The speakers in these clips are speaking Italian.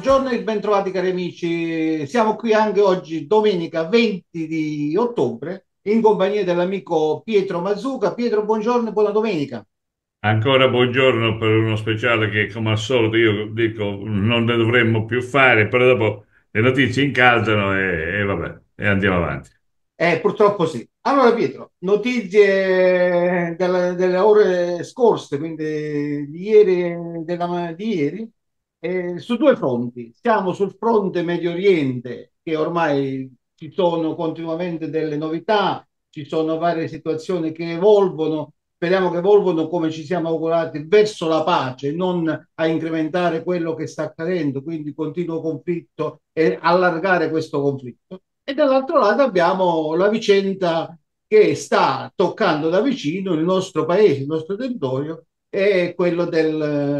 buongiorno e bentrovati cari amici. Siamo qui anche oggi, domenica 20 di ottobre, in compagnia dell'amico Pietro Mazzuca. Pietro, buongiorno e buona domenica. Ancora buongiorno per uno speciale che come al solito io dico non ne dovremmo più fare, però dopo le notizie incalzano e, e vabbè, e andiamo avanti. Eh, purtroppo sì. Allora Pietro, notizie della, delle ore scorse, quindi di ieri, della, di ieri eh, su due fronti. Siamo sul fronte Medio Oriente, che ormai ci sono continuamente delle novità, ci sono varie situazioni che evolvono, speriamo che evolvono come ci siamo augurati verso la pace, non a incrementare quello che sta accadendo, quindi continuo conflitto e allargare questo conflitto. E dall'altro lato abbiamo la vicenda che sta toccando da vicino il nostro paese, il nostro territorio, è quello del,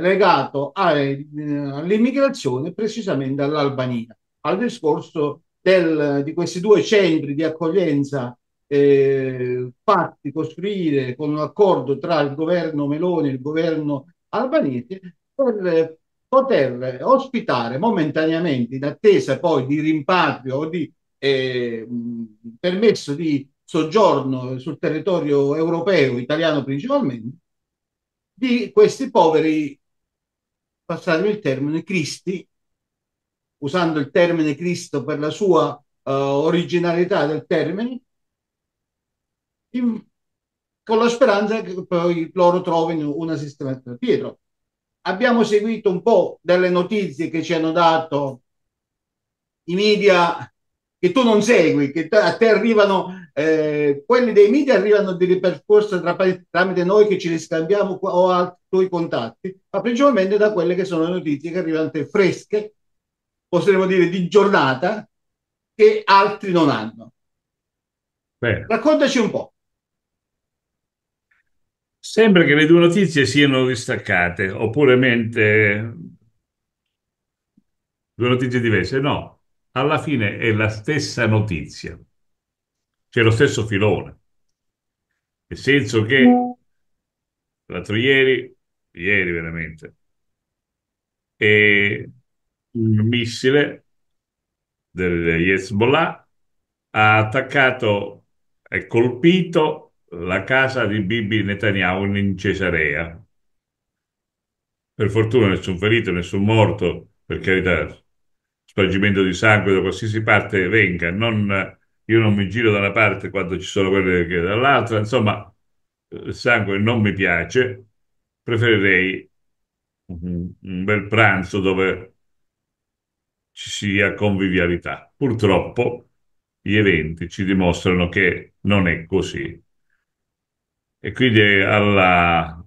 legato eh, all'immigrazione, precisamente all'Albania, al discorso del, di questi due centri di accoglienza eh, fatti costruire con un accordo tra il governo Meloni e il governo albanese per eh, poter ospitare momentaneamente, in attesa poi di rimpatrio o di eh, permesso di soggiorno sul territorio europeo, italiano principalmente, di questi poveri, passatemi il termine, cristi, usando il termine Cristo per la sua uh, originalità del termine, in, con la speranza che poi loro trovino una sistemazione. Pietro, abbiamo seguito un po' delle notizie che ci hanno dato i media che tu non segui, che a te arrivano, eh, quelli dei media arrivano di ripercorso tra, tramite noi che ci riscambiamo scambiamo o altri contatti, ma principalmente da quelle che sono le notizie che arrivano fresche, potremmo dire di giornata, che altri non hanno. Bene. Raccontaci un po'. Sembra che le due notizie siano distaccate, oppure mente due notizie diverse. No, alla fine è la stessa notizia, c'è lo stesso filone, nel senso che l'altro ieri, ieri veramente, e un missile del Hezbollah ha attaccato e colpito la casa di Bibi Netanyahu in Cesarea. Per fortuna nessun ferito, nessun morto, per carità, spargimento di sangue da qualsiasi parte venga, non, io non mi giro da una parte quando ci sono quelle che dall'altra, insomma, eh, il sangue non mi piace, preferirei un bel pranzo dove ci sia convivialità. Purtroppo gli eventi ci dimostrano che non è così. E quindi alla,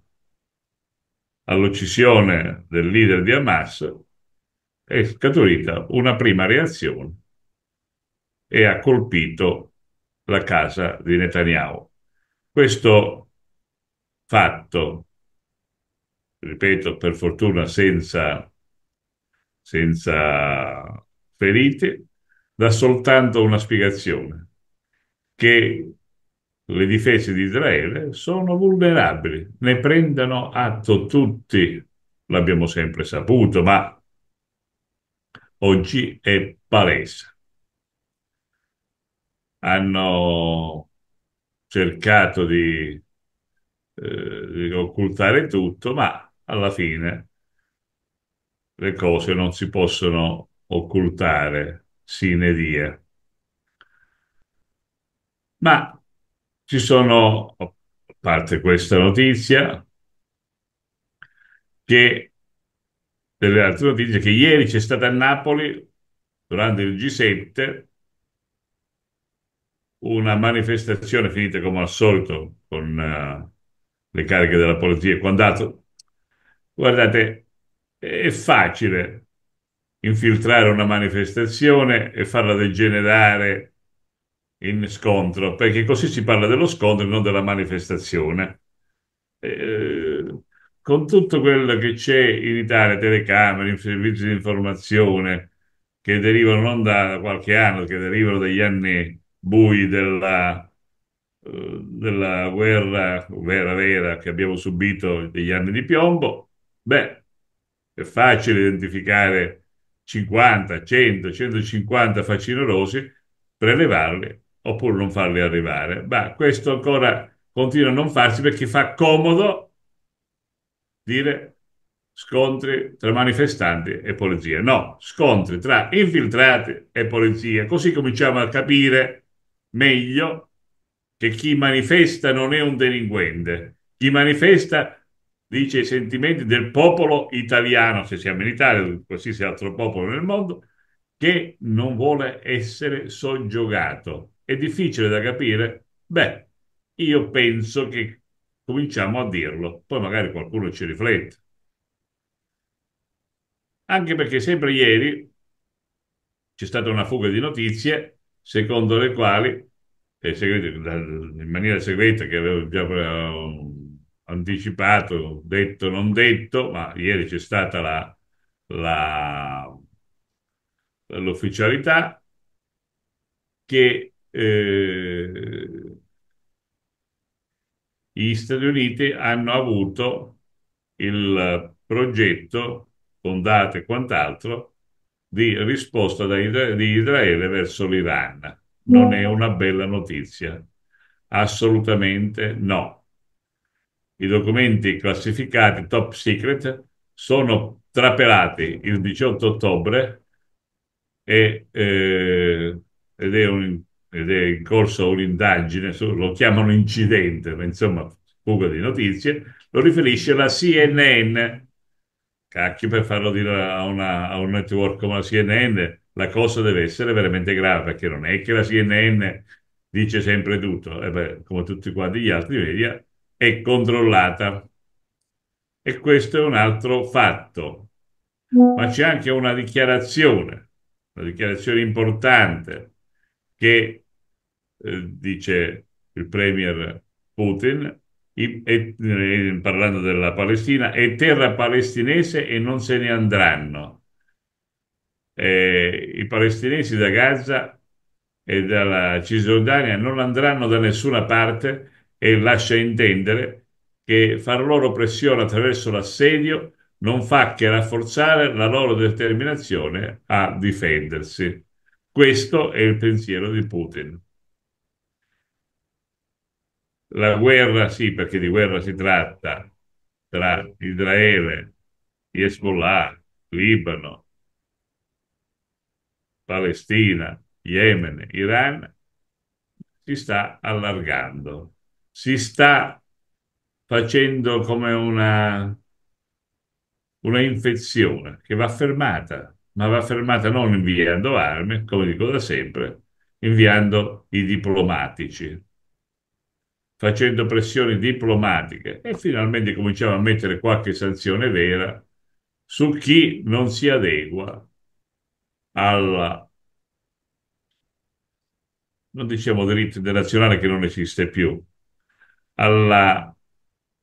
all'uccisione del leader di Hamas è scaturita una prima reazione e ha colpito la casa di Netanyahu. Questo fatto, ripeto, per fortuna senza, senza ferite, dà soltanto una spiegazione, che le difese di Israele sono vulnerabili, ne prendano atto tutti, l'abbiamo sempre saputo, ma oggi è palese. Hanno cercato di, eh, di occultare tutto, ma alla fine le cose non si possono occultare sine die. Ma ci sono, a parte questa notizia, che delle altre notizie che ieri c'è stata a Napoli, durante il G7, una manifestazione finita come al solito con uh, le cariche della polizia e quant'altro. Guardate, è facile infiltrare una manifestazione e farla degenerare in scontro, perché così si parla dello scontro e non della manifestazione. Eh, con tutto quello che c'è in Italia, telecamere, servizi di informazione che derivano non da qualche anno, che derivano dagli anni bui della, eh, della guerra vera vera che abbiamo subito degli anni di piombo, beh, è facile identificare 50, 100, 150 facinorosi, prelevarli oppure non farli arrivare. Ma questo ancora continua a non farsi perché fa comodo dire scontri tra manifestanti e polizia. No, scontri tra infiltrati e polizia. Così cominciamo a capire meglio che chi manifesta non è un delinquente. Chi manifesta dice i sentimenti del popolo italiano, se siamo in Italia o qualsiasi altro popolo nel mondo, che non vuole essere soggiogato. È difficile da capire? Beh, io penso che cominciamo a dirlo, poi magari qualcuno ci riflette. Anche perché sempre ieri c'è stata una fuga di notizie secondo le quali, eh, in maniera segreta che avevo già eh, anticipato, detto, non detto, ma ieri c'è stata la, la, l'ufficialità che eh, gli Stati Uniti hanno avuto il progetto con date e quant'altro di risposta di Israele verso l'Iran. Non è una bella notizia, assolutamente no. I documenti classificati top secret sono trapelati il 18 ottobre e, eh, ed è un ed è in corso un'indagine, lo chiamano incidente, ma insomma fuga di notizie, lo riferisce la CNN. Cacchio, per farlo dire a, una, a un network come la CNN, la cosa deve essere veramente grave, perché non è che la CNN dice sempre tutto, eh beh, come tutti quanti gli altri media, è controllata. E questo è un altro fatto. Ma c'è anche una dichiarazione, una dichiarazione importante che eh, dice il premier Putin, eh, parlando della Palestina, è terra palestinese e non se ne andranno. Eh, I palestinesi da Gaza e dalla Cisgiordania non andranno da nessuna parte e lascia intendere che far loro pressione attraverso l'assedio non fa che rafforzare la loro determinazione a difendersi. Questo è il pensiero di Putin la guerra, sì, perché di guerra si tratta, tra Israele, Hezbollah, Libano, Palestina, Yemen, Iran, si sta allargando, si sta facendo come una, una infezione che va fermata, ma va fermata non inviando armi, come dico da sempre, inviando i diplomatici facendo pressioni diplomatiche e finalmente cominciamo a mettere qualche sanzione vera su chi non si adegua alla non diciamo diritto internazionale che non esiste più alla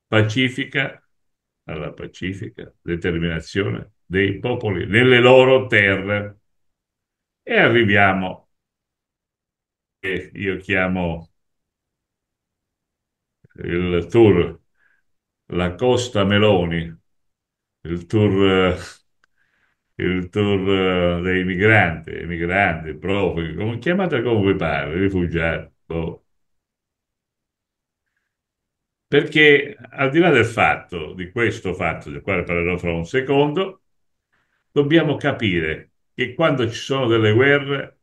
pacifica alla pacifica determinazione dei popoli nelle loro terre e arriviamo e io chiamo il tour La Costa Meloni, il tour, eh, il tour eh, dei migranti, migranti, profughi, come, chiamate come vi pare, rifugiati. Boh. Perché al di là del fatto, di questo fatto, del quale parlerò fra un secondo, dobbiamo capire che quando ci sono delle guerre,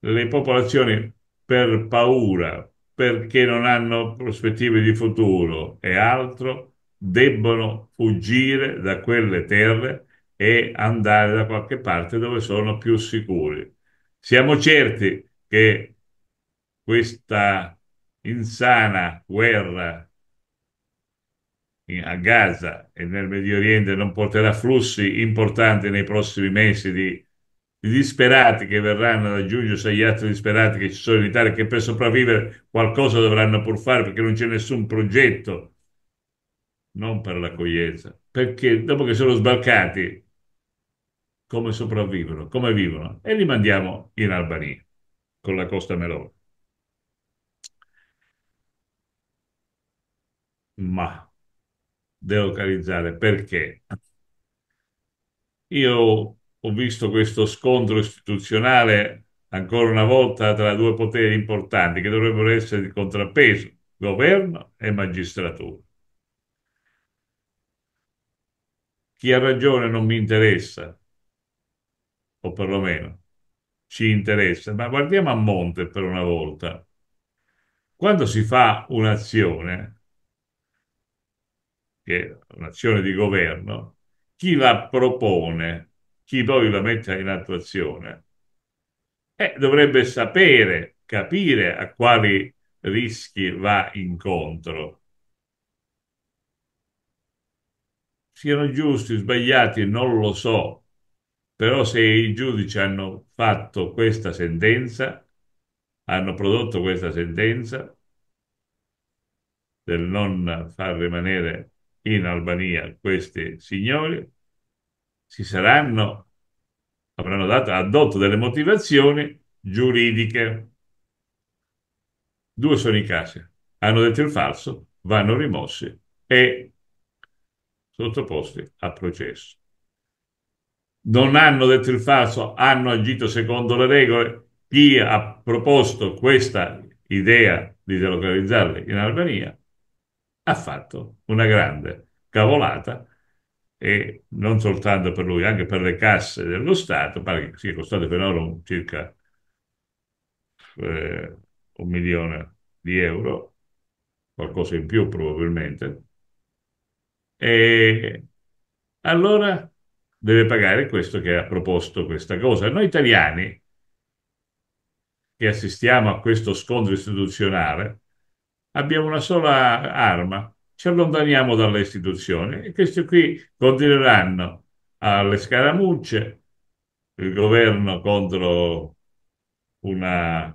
le popolazioni per paura, perché non hanno prospettive di futuro e altro, debbono fuggire da quelle terre e andare da qualche parte dove sono più sicuri. Siamo certi che questa insana guerra a Gaza e nel Medio Oriente non porterà flussi importanti nei prossimi mesi di i disperati che verranno ad aggiungersi agli altri disperati che ci sono in Italia, che per sopravvivere qualcosa dovranno pur fare perché non c'è nessun progetto, non per l'accoglienza, perché dopo che sono sbarcati, come sopravvivono, come vivono? E li mandiamo in Albania, con la Costa Melone. Ma delocalizzare perché? Io ho visto questo scontro istituzionale ancora una volta tra due poteri importanti che dovrebbero essere di contrappeso, governo e magistratura. Chi ha ragione non mi interessa, o perlomeno ci interessa, ma guardiamo a monte per una volta. Quando si fa un'azione, che è un'azione di governo, chi la propone chi poi la metta in attuazione, eh, dovrebbe sapere, capire a quali rischi va incontro. Siano giusti, sbagliati, non lo so, però se i giudici hanno fatto questa sentenza, hanno prodotto questa sentenza del non far rimanere in Albania questi signori, si saranno, avranno dato, addotto delle motivazioni giuridiche. Due sono i casi. Hanno detto il falso, vanno rimossi e sottoposti a processo. Non hanno detto il falso, hanno agito secondo le regole. Chi ha proposto questa idea di delocalizzarli in Albania ha fatto una grande cavolata e non soltanto per lui, anche per le casse dello Stato, pare che sia costato per loro circa eh, un milione di euro, qualcosa in più probabilmente. E allora deve pagare questo che ha proposto questa cosa. Noi italiani che assistiamo a questo scontro istituzionale abbiamo una sola arma, ci allontaniamo dalle istituzioni e questi qui continueranno alle scaramucce, il governo contro una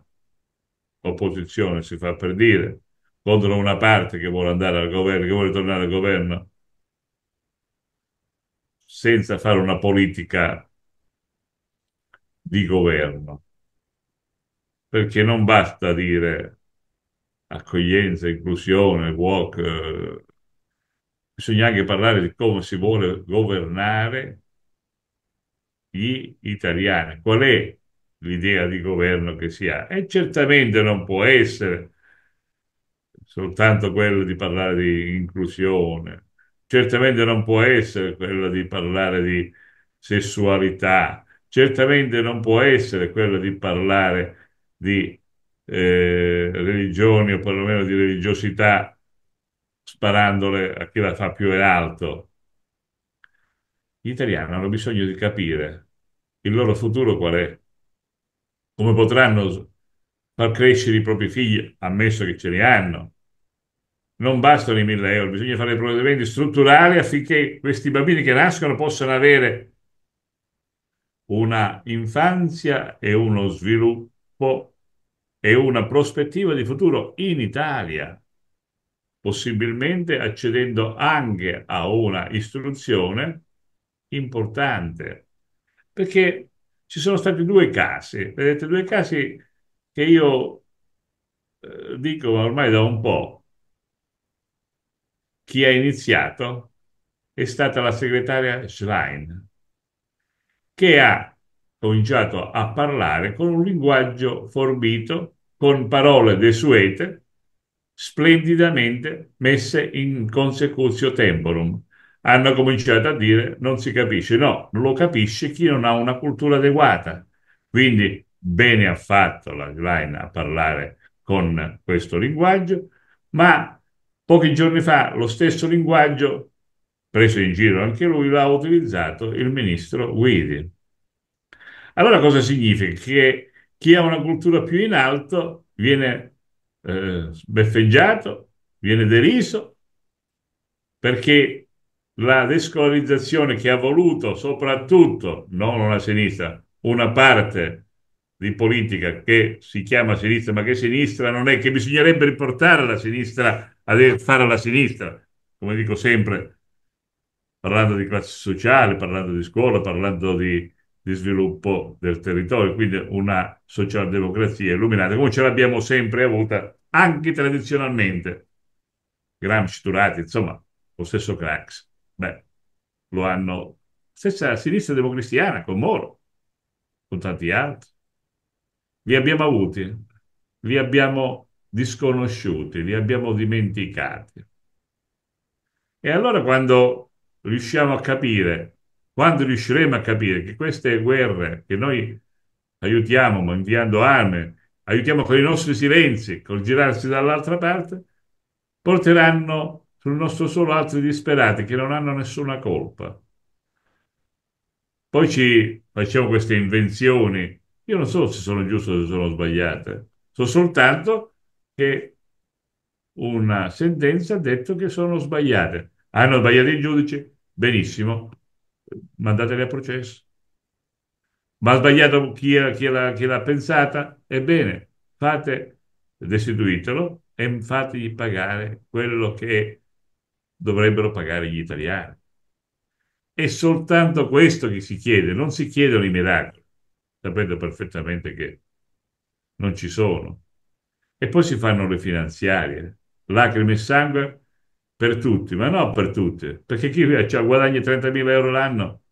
opposizione, si fa per dire, contro una parte che vuole andare al governo, che vuole tornare al governo senza fare una politica di governo. Perché non basta dire accoglienza, inclusione, walk. Eh, bisogna anche parlare di come si vuole governare gli italiani. Qual è l'idea di governo che si ha? E certamente non può essere soltanto quello di parlare di inclusione, certamente non può essere quello di parlare di sessualità, certamente non può essere quello di parlare di eh, religioni o perlomeno di religiosità sparandole a chi la fa più in alto. Gli italiani hanno bisogno di capire il loro futuro qual è, come potranno far crescere i propri figli, ammesso che ce li hanno. Non bastano i mille euro, bisogna fare provvedimenti strutturali affinché questi bambini che nascono possano avere una infanzia e uno sviluppo e una prospettiva di futuro in Italia, possibilmente accedendo anche a una istruzione importante. Perché ci sono stati due casi, vedete, due casi che io eh, dico ormai da un po'. Chi ha iniziato è stata la segretaria Schlein, che ha cominciato a parlare con un linguaggio forbito, con parole desuete, splendidamente messe in consecutio temporum. Hanno cominciato a dire non si capisce. No, non lo capisce chi non ha una cultura adeguata. Quindi bene ha fatto la Schlein a parlare con questo linguaggio, ma pochi giorni fa lo stesso linguaggio, preso in giro anche lui, l'ha utilizzato il ministro Guidi. Allora cosa significa? Che chi ha una cultura più in alto viene eh, sbeffeggiato, viene deriso, perché la descolarizzazione che ha voluto soprattutto, non la sinistra, una parte di politica che si chiama sinistra, ma che sinistra non è che bisognerebbe riportare la sinistra a fare la sinistra, come dico sempre, parlando di classe sociale, parlando di scuola, parlando di di sviluppo del territorio, quindi una socialdemocrazia illuminata, come ce l'abbiamo sempre avuta, anche tradizionalmente. Gramsci, Turati, insomma, lo stesso Crax. Beh, lo hanno... Stessa sinistra democristiana con Moro, con tanti altri. Li abbiamo avuti, li abbiamo disconosciuti, li abbiamo dimenticati. E allora quando riusciamo a capire quando riusciremo a capire che queste guerre che noi aiutiamo inviando armi, aiutiamo con i nostri silenzi, col girarsi dall'altra parte, porteranno sul nostro solo altri disperati che non hanno nessuna colpa. Poi ci facciamo queste invenzioni. Io non so se sono giuste o se sono sbagliate. So soltanto che una sentenza ha detto che sono sbagliate. Hanno sbagliato i giudici? Benissimo mandateli a processo. Ma ha sbagliato chi, chi, era, chi l'ha pensata? Ebbene, fate, restituitelo e fategli pagare quello che dovrebbero pagare gli italiani. È soltanto questo che si chiede, non si chiedono i miracoli, sapendo perfettamente che non ci sono. E poi si fanno le finanziarie, lacrime e sangue per tutti, ma no per tutti, perché chi cioè, guadagna 30.000 euro l'anno,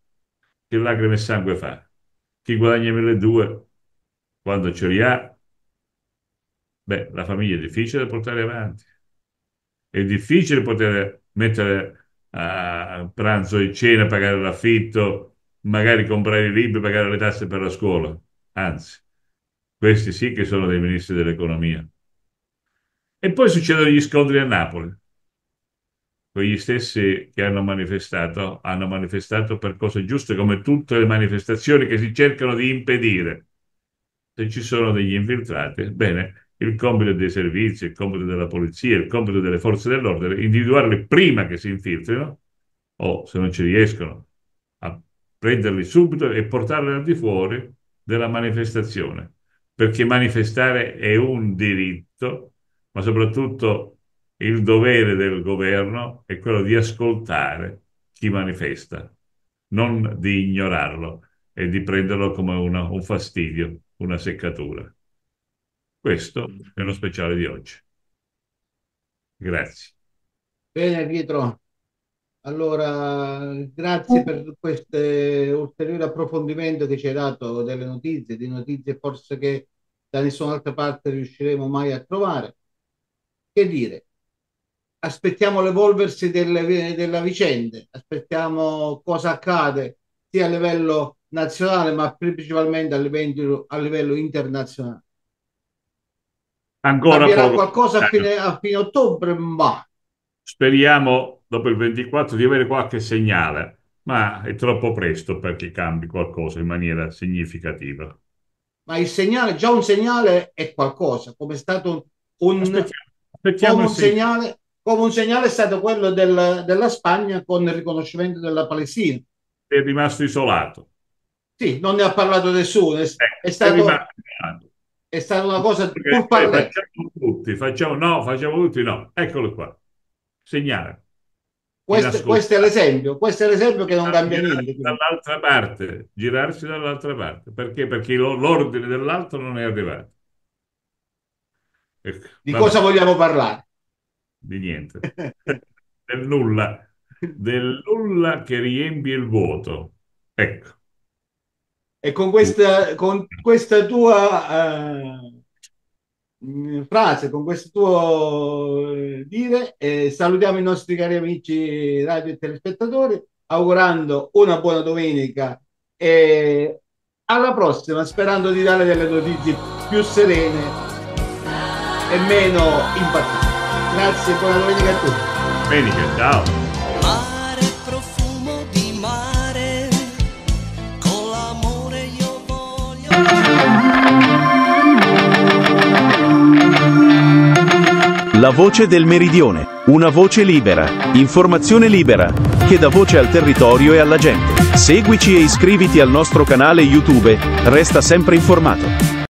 che lacrime e sangue fa? Chi guadagna 1.200 quando ce li ha? Beh, la famiglia è difficile da portare avanti, è difficile poter mettere a pranzo e cena, pagare l'affitto, magari comprare i libri, pagare le tasse per la scuola. Anzi, questi sì che sono dei ministri dell'economia. E poi succedono gli scontri a Napoli quegli stessi che hanno manifestato hanno manifestato per cose giuste come tutte le manifestazioni che si cercano di impedire. Se ci sono degli infiltrati, bene, il compito dei servizi, il compito della polizia, il compito delle forze dell'ordine, è individuarli prima che si infiltrino o se non ci riescono a prenderli subito e portarli al di fuori della manifestazione, perché manifestare è un diritto, ma soprattutto il dovere del governo è quello di ascoltare chi manifesta, non di ignorarlo e di prenderlo come una, un fastidio, una seccatura. Questo è lo speciale di oggi. Grazie. Bene Pietro, allora grazie per questo ulteriore approfondimento che ci hai dato delle notizie, di notizie forse che da nessun'altra parte riusciremo mai a trovare. Che dire? aspettiamo l'evolversi delle, della vicenda, aspettiamo cosa accade sia a livello nazionale ma principalmente a livello, a livello internazionale. Ancora Capirà qualcosa a eh, fine, a fine ottobre, ma... Speriamo dopo il 24 di avere qualche segnale, ma è troppo presto perché cambi qualcosa in maniera significativa. Ma il segnale, già un segnale è qualcosa, come è stato un, aspettiamo, aspettiamo un segnale come un segnale è stato quello del, della Spagna con il riconoscimento della Palestina. È rimasto isolato. Sì, non ne ha parlato nessuno, è, eh, è, stato, è stata una cosa pur parlare. Facciamo tutti, facciamo no, facciamo tutti no. Eccolo qua, segnale. Questo, questo, è l'esempio, questo è l'esempio che non ah, cambia niente. Dall'altra parte, girarsi dall'altra parte. Perché? Perché l'ordine dell'altro non è arrivato. Ecco, di vabbè. cosa vogliamo parlare? di niente, del nulla, del nulla che riempie il vuoto. Ecco. E con questa, con questa tua eh, frase, con questo tuo eh, dire, eh, salutiamo i nostri cari amici radio e telespettatori, augurando una buona domenica e alla prossima, sperando di dare delle notizie più serene e meno impattanti. Grazie, buona domenica a tutti. Domenica, ciao. La voce del meridione, una voce libera, informazione libera, che dà voce al territorio e alla gente. Seguici e iscriviti al nostro canale YouTube, resta sempre informato.